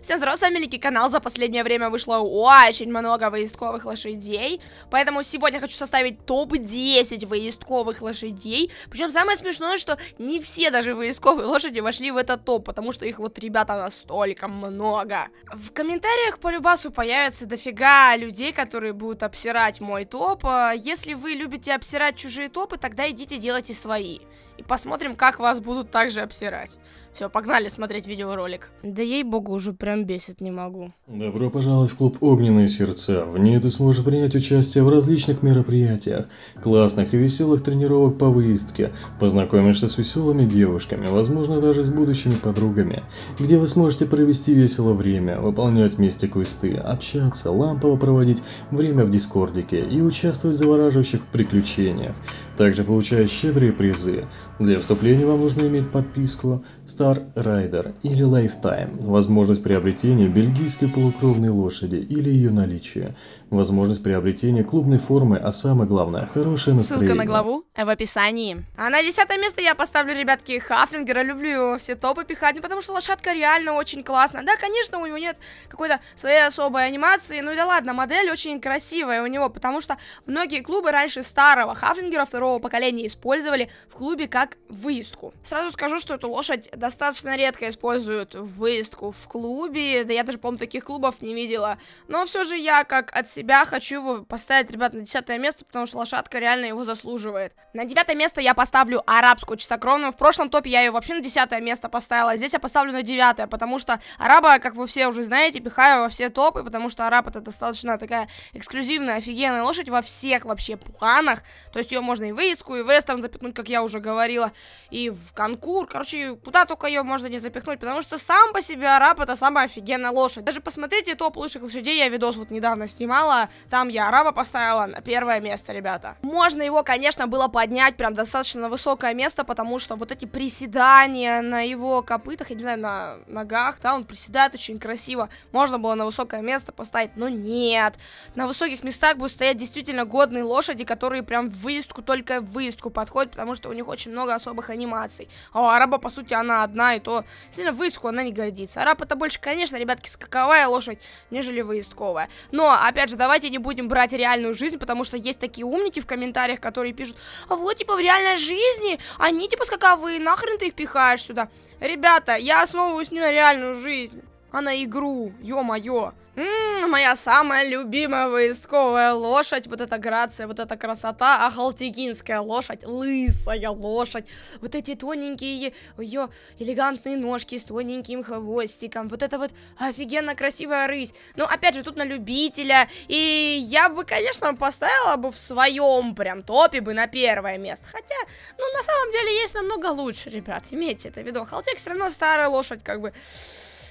Все взрослые великий канал. За последнее время вышло очень много выездковых лошадей. Поэтому сегодня хочу составить топ-10 выездковых лошадей. Причем самое смешное, что не все даже выездковые лошади вошли в этот топ, потому что их вот, ребята, настолько много. В комментариях по любасу появится дофига людей, которые будут обсирать мой топ. А если вы любите обсирать чужие топы, тогда идите делайте свои. И посмотрим, как вас будут также обсирать. Все, погнали смотреть видеоролик. Да ей-богу, уже прям бесит не могу. Добро пожаловать в клуб «Огненные сердца». В ней ты сможешь принять участие в различных мероприятиях, классных и веселых тренировок по выездке, познакомишься с веселыми девушками, возможно, даже с будущими подругами, где вы сможете провести весело время, выполнять вместе квесты, общаться, лампово проводить время в дискордике и участвовать в завораживающих приключениях. Также получая щедрые призы. Для вступления вам нужно иметь подписку, статус Star Rider или Lifetime, возможность приобретения бельгийской полукровной лошади или ее наличие, возможность приобретения клубной формы, а самое главное, хорошее настроение. Ссылка на главу в описании. А на десятое место я поставлю, ребятки, Хафлингера. Люблю его все топы пихать, ну, потому что лошадка реально очень классная. Да, конечно, у него нет какой-то своей особой анимации, ну да ладно, модель очень красивая у него, потому что многие клубы раньше старого Хафлингера второго поколения использовали в клубе как выездку. Сразу скажу, что эту лошадь достаточно редко используют в выездку в клубе, да я даже, по-моему, таких клубов не видела. Но все же я, как от себя хочу его поставить, ребят, на десятое место, потому что лошадка реально его заслуживает. На девятое место я поставлю арабскую чистокровную. В прошлом топе я ее вообще на десятое место поставила. А здесь я поставлю на девятое, потому что араба, как вы все уже знаете, пихаю во все топы, потому что араб это достаточно такая эксклюзивная, офигенная лошадь во всех вообще планах. То есть ее можно и выиску, и вестерн запихнуть, как я уже говорила, и в конкур. Короче, куда только ее можно не запихнуть, потому что сам по себе араб это самая офигенная лошадь. Даже посмотрите топ лучших лошадей, я видос вот недавно снимал канала. Там я араба поставила на первое место, ребята. Можно его, конечно, было поднять прям достаточно на высокое место, потому что вот эти приседания на его копытах, я не знаю, на ногах, да, он приседает очень красиво. Можно было на высокое место поставить, но нет. На высоких местах будут стоять действительно годные лошади, которые прям в выездку, только в выездку подходят, потому что у них очень много особых анимаций. А араба, по сути, она одна, и то сильно в выездку она не годится. Араб это больше, конечно, ребятки, скаковая лошадь, нежели выездковая. Но, опять же, же давайте не будем брать реальную жизнь, потому что есть такие умники в комментариях, которые пишут, а вот, типа, в реальной жизни они, типа, скаковые, нахрен ты их пихаешь сюда? Ребята, я основываюсь не на реальную жизнь, а на игру, ё-моё. Ммм, моя самая любимая войсковая лошадь, вот эта грация, вот эта красота, ахалтигинская лошадь, лысая лошадь, вот эти тоненькие ее элегантные ножки с тоненьким хвостиком, вот это вот офигенно красивая рысь. Ну, опять же, тут на любителя, и я бы, конечно, поставила бы в своем прям топе бы на первое место, хотя, ну, на самом деле, есть намного лучше, ребят, имейте это в виду, халтик все равно старая лошадь, как бы...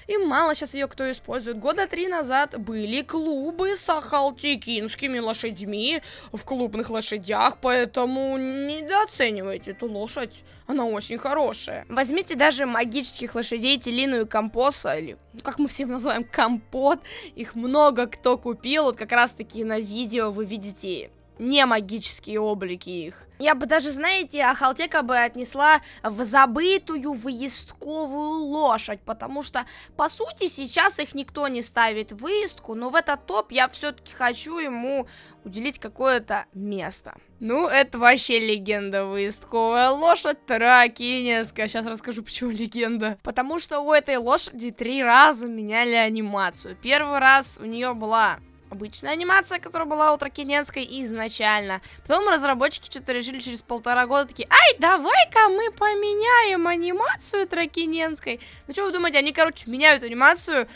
И мало сейчас ее кто использует. Года три назад были клубы с ахалтикинскими лошадьми в клубных лошадях, поэтому недооценивайте эту лошадь. Она очень хорошая. Возьмите даже магических лошадей Телину и Компоса, или как мы все называем, Компот. Их много кто купил. Вот как раз таки на видео вы видите не магические облики их. Я бы даже, знаете, Ахалтека бы отнесла в забытую выездковую лошадь, потому что, по сути, сейчас их никто не ставит в выездку, но в этот топ я все-таки хочу ему уделить какое-то место. Ну, это вообще легенда выездковая лошадь Тракинецкая. Сейчас расскажу, почему легенда. Потому что у этой лошади три раза меняли анимацию. Первый раз у нее была обычная анимация, которая была у Тракиненской изначально. Потом разработчики что-то решили через полтора года такие, ай, давай-ка мы поменяем анимацию Тракиненской. Ну что вы думаете, они, короче, меняют анимацию,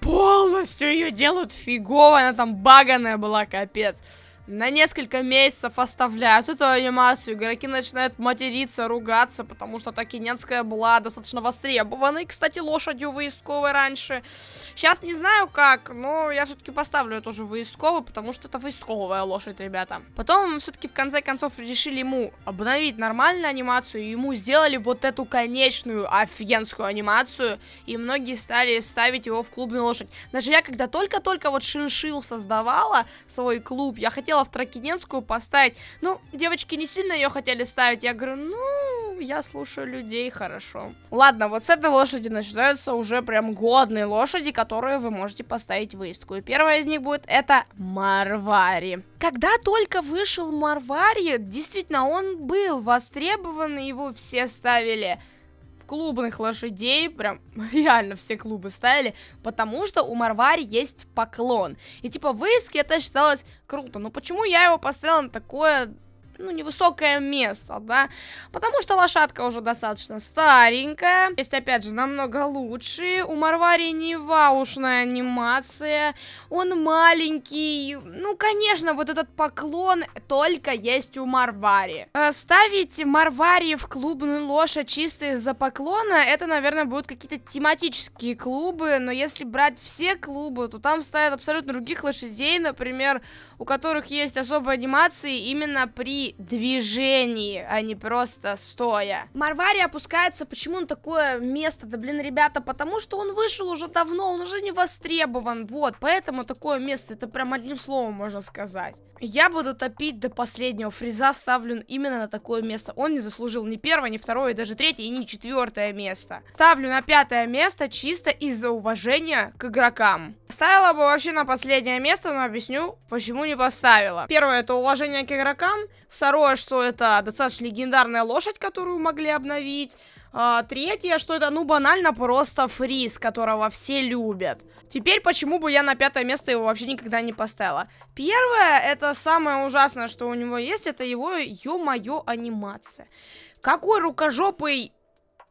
полностью ее делают фигово, она там баганая была, капец на несколько месяцев оставляют эту анимацию. Игроки начинают материться, ругаться, потому что Токиненская была достаточно востребованной. Кстати, лошадью выездковой раньше. Сейчас не знаю как, но я все-таки поставлю тоже выездковую, потому что это выездковая лошадь, ребята. Потом все-таки в конце концов решили ему обновить нормальную анимацию, и ему сделали вот эту конечную офигенскую анимацию, и многие стали ставить его в клубную лошадь. Даже я когда только-только вот Шиншил создавала свой клуб, я хотела хотела в Тракиненскую поставить. Ну, девочки не сильно ее хотели ставить. Я говорю, ну, я слушаю людей, хорошо. Ладно, вот с этой лошади начинаются уже прям годные лошади, которые вы можете поставить в выездку. И первая из них будет это Марвари. Когда только вышел Марвари, действительно, он был востребован, его все ставили клубных лошадей, прям реально все клубы ставили, потому что у Марвари есть поклон. И типа в это считалось круто, но ну почему я его поставила на такое ну, невысокое место, да. Потому что лошадка уже достаточно старенькая. Есть, опять же, намного лучше. У Марвари не ваушная анимация. Он маленький. Ну, конечно, вот этот поклон только есть у Марвари. Э, ставить Марвари в клубную лошадь чисто из-за поклона, это, наверное, будут какие-то тематические клубы. Но если брать все клубы, то там ставят абсолютно других лошадей, например, у которых есть особые анимации именно при при движении, а не просто стоя. Марвари опускается. Почему он такое место? Да, блин, ребята, потому что он вышел уже давно, он уже не востребован. Вот, поэтому такое место, это прям одним словом можно сказать. Я буду топить до последнего. Фреза ставлю именно на такое место. Он не заслужил ни первое, ни второе, и даже третье, и не четвертое место. Ставлю на пятое место чисто из-за уважения к игрокам. Ставила бы вообще на последнее место, но объясню, почему не поставила. Первое, это уважение к игрокам. Второе, что это достаточно легендарная лошадь, которую могли обновить. А, третье, что это, ну, банально просто фриз, которого все любят. Теперь, почему бы я на пятое место его вообще никогда не поставила? Первое, это самое ужасное, что у него есть, это его, ё-моё, анимация. Какой рукожопый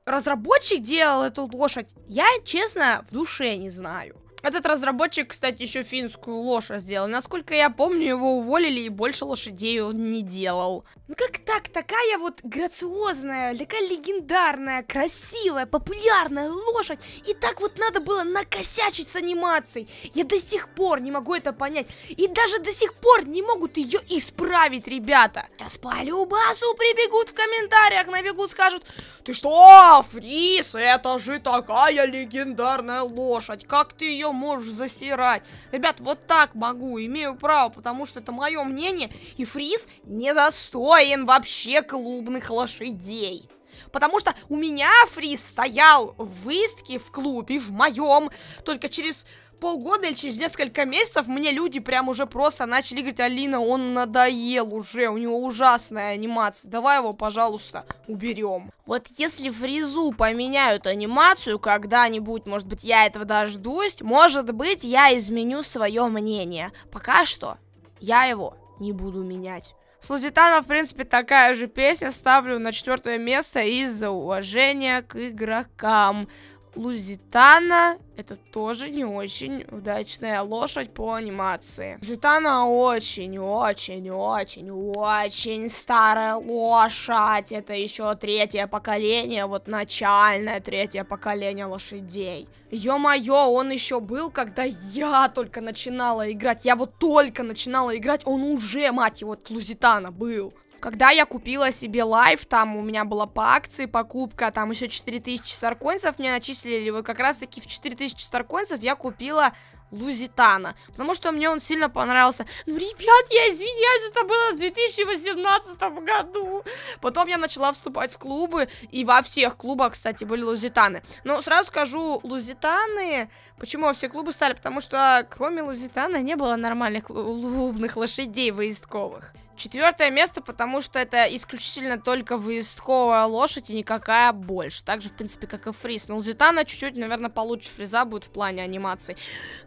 разработчик делал эту лошадь, я, честно, в душе не знаю. Этот разработчик, кстати, еще финскую лошадь сделал. Насколько я помню, его уволили и больше лошадей он не делал. Ну как так? Такая вот грациозная, такая легендарная, красивая, популярная лошадь. И так вот надо было накосячить с анимацией. Я до сих пор не могу это понять. И даже до сих пор не могут ее исправить, ребята. Сейчас по Любасу прибегут в комментариях, набегут, скажут, ты что, Фрис, это же такая легендарная лошадь, как ты ее можешь засирать. Ребят, вот так могу, имею право, потому что это мое мнение, и Фриз недостоин вообще клубных лошадей. Потому что у меня Фриз стоял в выставке в клубе, в моем, только через полгода или через несколько месяцев мне люди прям уже просто начали говорить, Алина, он надоел уже, у него ужасная анимация, давай его, пожалуйста, уберем. Вот если фризу поменяют анимацию когда-нибудь, может быть, я этого дождусь, может быть, я изменю свое мнение. Пока что я его не буду менять. С в принципе, такая же песня. Ставлю на четвертое место из-за уважения к игрокам. Лузитана. Это тоже не очень удачная лошадь по анимации. Лузитана очень-очень-очень-очень старая лошадь. Это еще третье поколение, вот начальное третье поколение лошадей. Ё-моё, он еще был, когда я только начинала играть. Я вот только начинала играть, он уже, мать его, Лузитана был когда я купила себе лайф, там у меня была по акции покупка, там еще 4000 старкоинсов мне начислили, вот как раз таки в 4000 старкоинсов я купила Лузитана, потому что мне он сильно понравился. Ну, ребят, я извиняюсь, это было в 2018 году. Потом я начала вступать в клубы, и во всех клубах, кстати, были Лузитаны. Но сразу скажу, Лузитаны, почему во все клубы стали, потому что кроме Лузитана не было нормальных клубных лошадей выездковых. Четвертое место, потому что это исключительно только выездковая лошадь и никакая больше. Так же, в принципе, как и фриз. Но Лузитана чуть-чуть, наверное, получше фриза будет в плане анимации.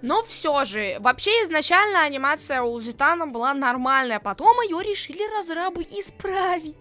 Но все же, вообще изначально анимация у Лузитана была нормальная. Потом ее решили разрабы исправить.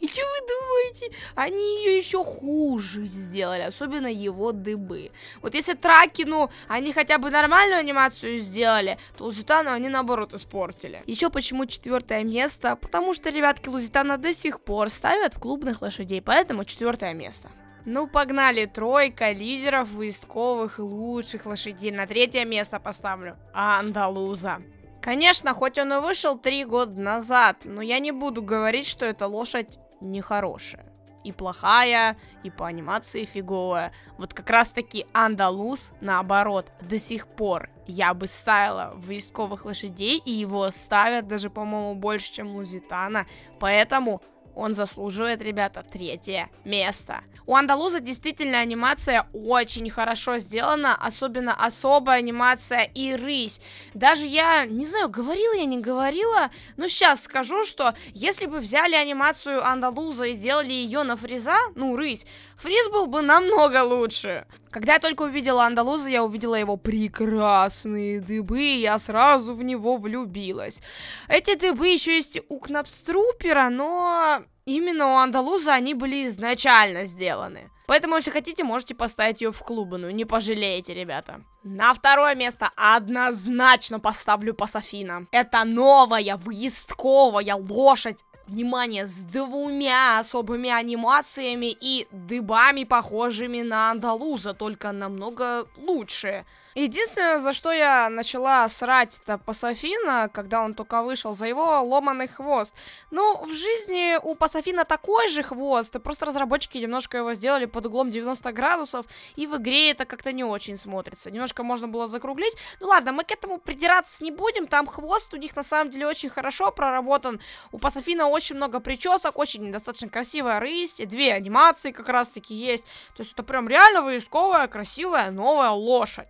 И что вы думаете? Они ее еще хуже сделали, особенно его дыбы. Вот если Тракину они хотя бы нормальную анимацию сделали, то Лузитану они наоборот испортили. Еще почему четвертое место? место, потому что ребятки Лузитана до сих пор ставят в клубных лошадей, поэтому четвертое место. Ну погнали, тройка лидеров выездковых лучших лошадей. На третье место поставлю Андалуза. Конечно, хоть он и вышел три года назад, но я не буду говорить, что эта лошадь нехорошая и плохая, и по анимации фиговая. Вот как раз таки Андалус, наоборот, до сих пор я бы ставила в войсковых лошадей, и его ставят даже, по-моему, больше, чем Лузитана. Поэтому он заслуживает, ребята, третье место. У Андалуза действительно анимация очень хорошо сделана, особенно особая анимация и рысь. Даже я, не знаю, говорила я, не говорила, но сейчас скажу, что если бы взяли анимацию Андалуза и сделали ее на фриза, ну, рысь, фриз был бы намного лучше. Когда я только увидела Андалуза, я увидела его прекрасные дыбы, и я сразу в него влюбилась. Эти дыбы еще есть у Кнапструпера, но именно у Андалуза они были изначально сделаны. Поэтому, если хотите, можете поставить ее в клубную. Не пожалеете, ребята. На второе место однозначно поставлю Пасафина. Это новая выездковая лошадь внимание, с двумя особыми анимациями и дыбами, похожими на Андалуза, только намного лучше. Единственное, за что я начала срать это Пасофина, когда он только вышел, за его ломанный хвост. Ну, в жизни у Пасофина такой же хвост, просто разработчики немножко его сделали под углом 90 градусов, и в игре это как-то не очень смотрится. Немножко можно было закруглить. Ну ладно, мы к этому придираться не будем, там хвост у них на самом деле очень хорошо проработан. У Пасофина очень много причесок, очень достаточно красивая рысь, две анимации как раз таки есть. То есть это прям реально войсковая, красивая, новая лошадь.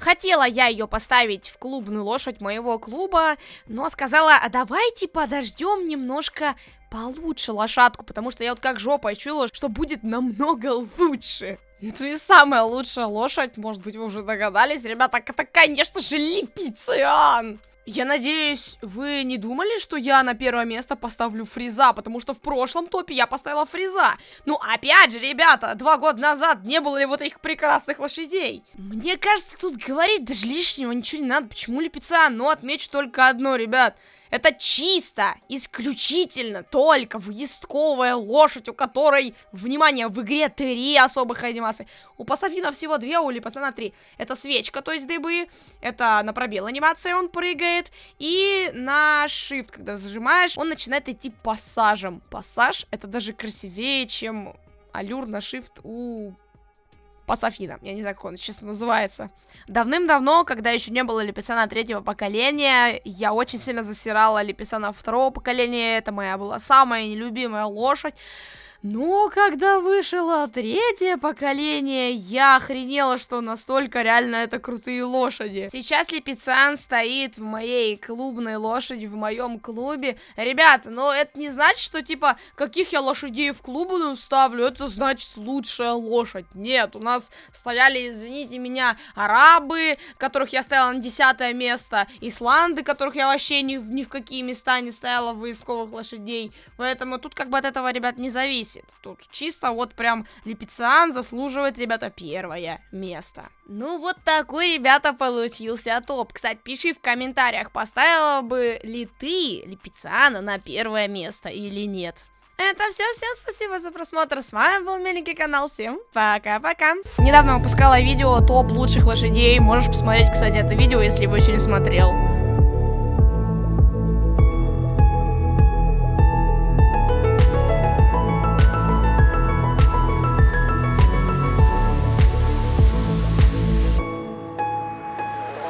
Хотела я ее поставить в клубную лошадь моего клуба, но сказала, а давайте подождем немножко получше лошадку, потому что я вот как жопа чула, что будет намного лучше. Ну и самая лучшая лошадь, может быть, вы уже догадались, ребята, это, конечно же, Липициан! Я надеюсь, вы не думали, что я на первое место поставлю фриза, потому что в прошлом топе я поставила фриза. Ну, опять же, ребята, два года назад не было ли вот этих прекрасных лошадей? Мне кажется, тут говорить даже лишнего ничего не надо, почему лепеца, но ну, отмечу только одно, ребят. Это чисто, исключительно только выездковая лошадь, у которой, внимание, в игре три особых анимации. У Пасафина всего две, у Липацана три. Это свечка, то есть дыбы, это на пробел анимация он прыгает, и на shift, когда зажимаешь, он начинает идти пассажем. Пассаж, это даже красивее, чем аллюр на shift у Пасафина. Я не знаю, как он, сейчас называется. Давным-давно, когда еще не было Лепесана третьего поколения, я очень сильно засирала Лепесана второго поколения. Это моя была самая нелюбимая лошадь. Но когда вышло третье поколение, я охренела, что настолько реально это крутые лошади. Сейчас Лепицан стоит в моей клубной лошади, в моем клубе. Ребят, но это не значит, что типа, каких я лошадей в клубную ставлю, это значит лучшая лошадь. Нет, у нас стояли, извините меня, арабы, которых я стояла на десятое место, исланды, которых я вообще ни, ни в какие места не стояла в выисковых лошадей. Поэтому тут как бы от этого, ребят, не зависит бесит. Тут чисто вот прям Лепициан заслуживает, ребята, первое место. Ну вот такой, ребята, получился топ. Кстати, пиши в комментариях, поставила бы ли ты Лепициана на первое место или нет. Это все, всем спасибо за просмотр, с вами был Меленький канал, всем пока-пока. Недавно выпускала видео топ лучших лошадей, можешь посмотреть, кстати, это видео, если бы еще не смотрел.